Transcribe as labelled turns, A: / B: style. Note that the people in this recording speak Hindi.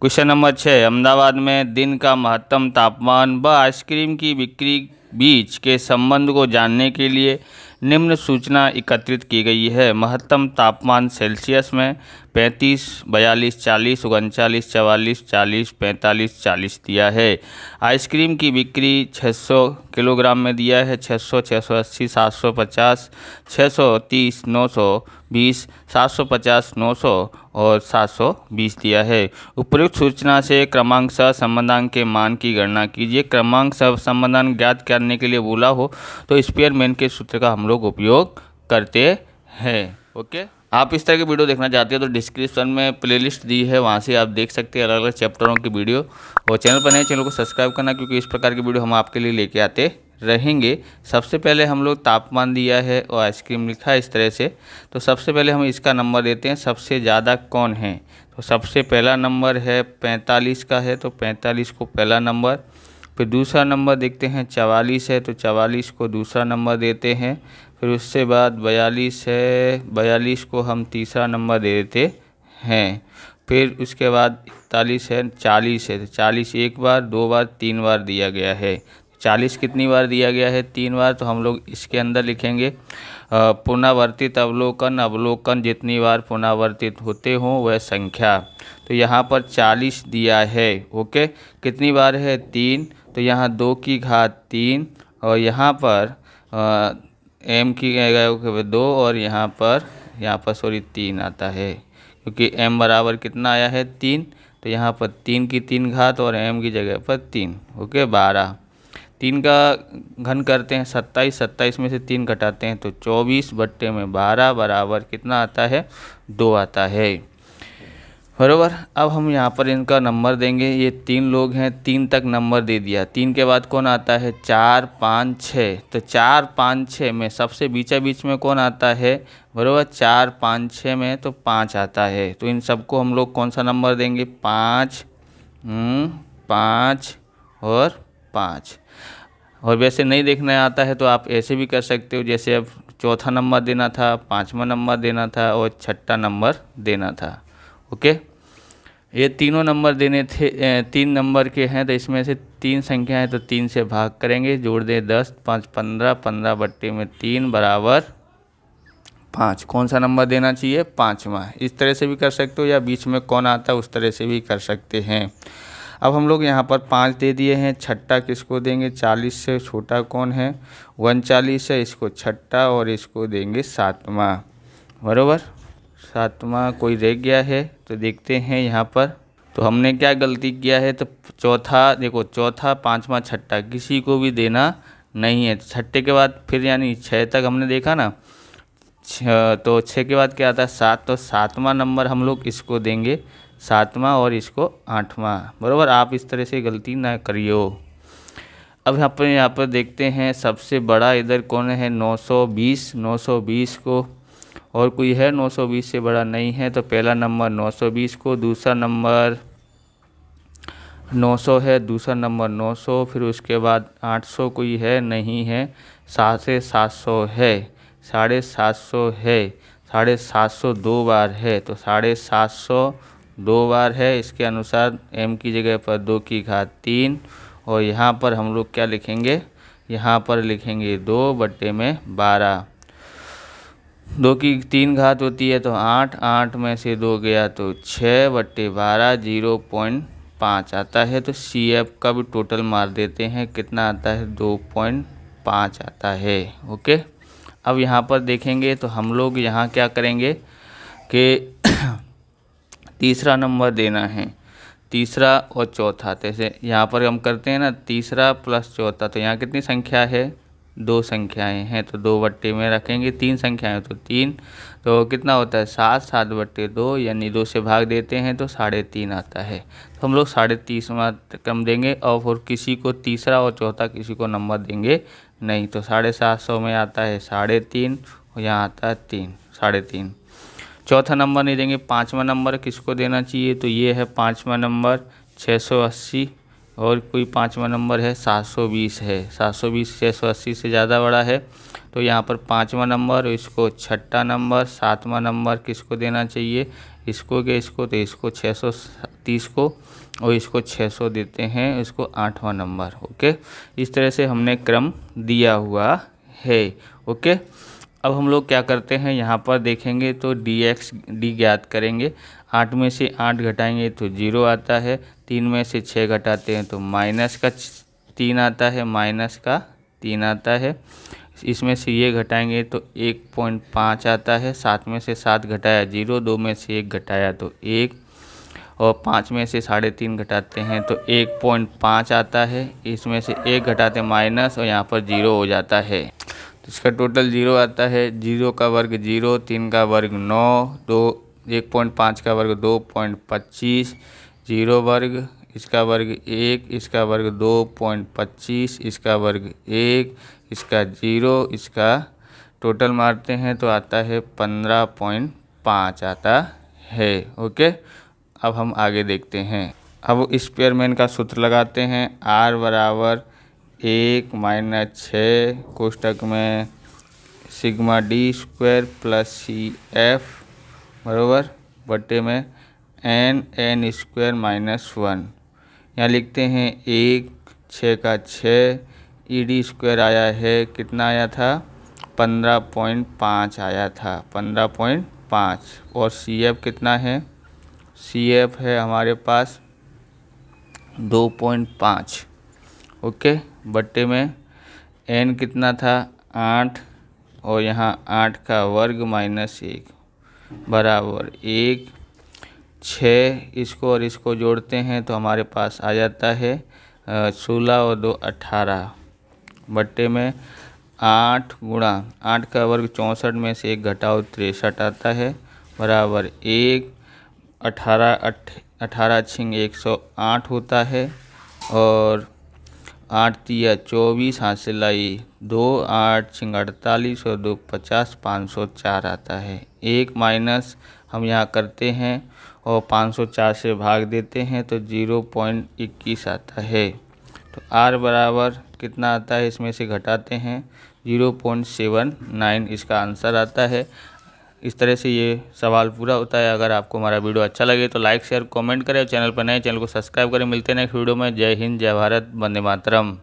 A: क्वेश्चन नंबर छः अहमदाबाद में दिन का महत्तम तापमान व आइसक्रीम की बिक्री बीच के संबंध को जानने के लिए निम्न सूचना एकत्रित की गई है महत्तम तापमान सेल्सियस में 35, बयालीस चालीस उनचालीस चवालीस चालीस पैंतालीस चालीस दिया है आइसक्रीम की बिक्री 600 किलोग्राम में दिया है 600, 680, 750, 630, 900 बीस सात सौ पचास नौ सौ और सात सौ बीस दिया है उपयुक्त सूचना से क्रमांक सह संबंधांक के मान की गणना कीजिए क्रमांक सह संबंधांक ज्ञात करने के लिए बोला हो तो स्पेयरमैन के सूत्र का हम लोग उपयोग करते हैं ओके आप इस तरह की वीडियो देखना चाहते हो तो डिस्क्रिप्शन में प्लेलिस्ट दी है वहाँ से आप देख सकते हैं अलग अलग चैप्टरों की वीडियो और चैनल पर नए तो चैनल को सब्सक्राइब करना क्योंकि इस प्रकार की वीडियो हम आपके लिए लेके आते रहेंगे सबसे पहले हम लोग तापमान दिया है और आइसक्रीम लिखा है इस तरह से तो सबसे पहले हम इसका नंबर देते हैं सबसे ज़्यादा कौन है तो सबसे पहला नंबर है पैंतालीस का है तो पैंतालीस को पहला नंबर फिर दूसरा नंबर देखते हैं चवालीस है तो चवालीस को दूसरा नंबर देते हैं फिर उसके बाद बयालीस है बयालीस को हम तीसरा नंबर दे देते हैं फिर उसके बाद इकतालीस है चालीस है तो चालीस एक बार दो बार तीन बार दिया गया है चालीस कितनी बार दिया गया है तीन बार तो हम लोग इसके अंदर लिखेंगे पुनरावर्तित अवलोकन अवलोकन जितनी बार पुनरावर्तित होते हों वह संख्या तो यहाँ पर चालीस दिया है ओके कितनी बार है तीन तो यहाँ दो की घात तीन और यहाँ पर एम की दो और यहाँ पर यहाँ पर सॉरी तीन आता है क्योंकि एम बराबर कितना आया है तीन तो यहाँ पर तीन की तीन घात और एम की जगह पर तीन ओके बारह तीन का घन करते हैं सत्ताईस सत्ताईस में से तीन घटाते हैं तो चौबीस बट्टे में बारह बराबर कितना आता है दो आता है बरोबर अब हम यहाँ पर इनका नंबर देंगे ये तीन लोग हैं तीन तक नंबर दे दिया तीन के बाद कौन आता है चार पाँच छः तो चार पाँच छः में सबसे बीचा बीच में कौन आता है बरोबर चार पाँच छः में तो पाँच आता है तो इन सबको हम लोग कौन सा नंबर देंगे पाँच हम्म, पाँच और पाँच और वैसे नहीं देखने आता है तो आप ऐसे भी कर सकते हो जैसे अब चौथा नंबर देना था पाँचवा नंबर देना था और छठा नंबर देना था ओके ये तीनों नंबर देने थे तीन नंबर के हैं तो इसमें से तीन संख्या है तो तीन से भाग करेंगे जोड़ दें दस पाँच पंद्रह पंद्रह बट्टे में तीन बराबर पाँच कौन सा नंबर देना चाहिए पाँचवा इस तरह से भी कर सकते हो या बीच में कौन आता है उस तरह से भी कर सकते हैं अब हम लोग यहाँ पर पाँच दे दिए हैं छट्टा किसको देंगे चालीस से छोटा कौन है वन चालीस है इसको छट्टा और इसको देंगे सातवा बरोबर सातवा कोई रह गया है तो देखते हैं यहाँ पर तो हमने क्या गलती किया है तो चौथा देखो चौथा पाँचवा छट्टा किसी को भी देना नहीं है छट्टे के बाद फिर यानी छः तक हमने देखा ना छ तो छः के बाद क्या आता है सात तो सातवां नंबर हम लोग इसको देंगे सातवां और इसको आठवां बरोबर आप इस तरह से गलती ना करियो अब यहाँ पर यहाँ पर देखते हैं सबसे बड़ा इधर कौन है 920 920 को और कोई है 920 से बड़ा नहीं है तो पहला नंबर 920 को दूसरा नंबर 900 है दूसरा नंबर 900 फिर उसके बाद 800 कोई है नहीं है साढ़े सात सौ है साढ़े सात सौ है साढ़े सात सौ दो बार है तो साढ़े सात सौ दो बार है इसके अनुसार एम की जगह पर दो की घात तीन और यहाँ पर हम लोग क्या लिखेंगे यहाँ पर लिखेंगे दो बट्टे में बारह दो की तीन घात होती है तो आठ आठ में से दो गया तो छः बट्टे बारह जीरो पॉइंट पाँच आता है तो सी एफ का भी टोटल मार देते हैं कितना आता है दो पॉइंट पाँच आता है ओके अब यहाँ पर देखेंगे तो हम लोग यहाँ क्या करेंगे कि तीसरा नंबर देना है तीसरा और चौथा जैसे यहाँ पर हम करते हैं ना तीसरा प्लस चौथा तो यहाँ कितनी संख्या है दो संख्याएं हैं तो दो बट्टे में रखेंगे तीन संख्याएं तो तीन तो कितना होता है सात सात बट्टे दो यानी दो से भाग देते हैं तो साढ़े तीन आता है तो हम लोग साढ़े तीसवा क्रम देंगे और फिर किसी को तीसरा और चौथा किसी को नंबर देंगे नहीं तो साढ़े सात सौ में आता है साढ़े तीन और यहाँ आता है तीन साढ़े तीन चौथा नंबर नहीं देंगे पाँचवा नंबर किसको देना चाहिए तो ये है पाँचवा नंबर छः सौ अस्सी और कोई पाँचवा नंबर है सात सौ बीस है सात सौ बीस छः सौ अस्सी से ज़्यादा बड़ा है तो यहाँ पर पाँचवा नंबर इसको छठा नंबर सातवा नंबर किसको देना चाहिए इसको के इसको तो इसको छः सौ तीस को और इसको छः सौ देते हैं इसको आठवां नंबर ओके इस तरह से हमने क्रम दिया हुआ है ओके अब हम लोग क्या करते हैं यहाँ पर देखेंगे तो डी एक्स डी ज्ञात करेंगे आठ में से आठ घटाएंगे तो जीरो आता है तीन में से छः घटाते हैं तो माइनस का तीन आता है माइनस का तीन आता है इसमें से ये घटाएंगे तो एक पॉइंट पाँच आता है सात में से सात घटाया जीरो दो में से एक घटाया तो एक और पाँच में से साढ़े तीन घटाते हैं तो एक पॉइंट पाँच आता है इसमें से एक घटाते माइनस और यहाँ पर जीरो हो जाता है तो इसका टोटल ज़ीरो आता है जीरो का वर्ग जीरो तीन का वर्ग नौ दो एक पॉइंट पाँच का वर्ग दो पॉइंट पच्चीस जीरो वर्ग इसका वर्ग एक इसका वर्ग दो पॉइंट पच्चीस इसका वर्ग एक इसका जीरो इसका टोटल मारते हैं तो आता है पंद्रह पॉइंट पाँच आता है ओके अब हम आगे देखते हैं अब स्पेयरमैन का सूत्र लगाते हैं आर बराबर एक माइनस छः कोष्टक में sigma D square plus C F बराबर बटे में N N square minus one यहाँ लिखते हैं एक छः का छः ई डी स्क्वायर आया है कितना आया था पंद्रह पॉइंट पाँच आया था पंद्रह पॉइंट पाँच और सी एफ कितना है सी एफ है हमारे पास दो पॉइंट पाँच ओके बट्टे में एन कितना था आठ और यहाँ आठ का वर्ग माइनस एक बराबर एक छः इसको और इसको जोड़ते हैं तो हमारे पास आ जाता है सोलह और दो अट्ठारह बट्टे में आठ गुणा आठ का वर्ग चौंसठ में से एक घटाओ तिरसठ आता है बराबर एक अठारह अठ अठारह छिंग एक सौ आठ होता है और आठ तिया चौबीस हाथ से लाई दो आठ छिंग अड़तालीस और दो पचास पाँच सौ चार आता है एक माइनस हम यहाँ करते हैं और पाँच सौ चार से भाग देते हैं तो जीरो पॉइंट इक्कीस आता है तो आर बराबर कितना आता है इसमें से घटाते हैं ज़ीरो पॉइंट सेवन नाइन इसका आंसर आता है इस तरह से ये सवाल पूरा होता है अगर आपको हमारा वीडियो अच्छा लगे तो लाइक शेयर कमेंट करें चैनल पर नए चैनल को सब्सक्राइब करें मिलते हैं नेक्स्ट वीडियो में जय हिंद जय भारत वंदे मातरम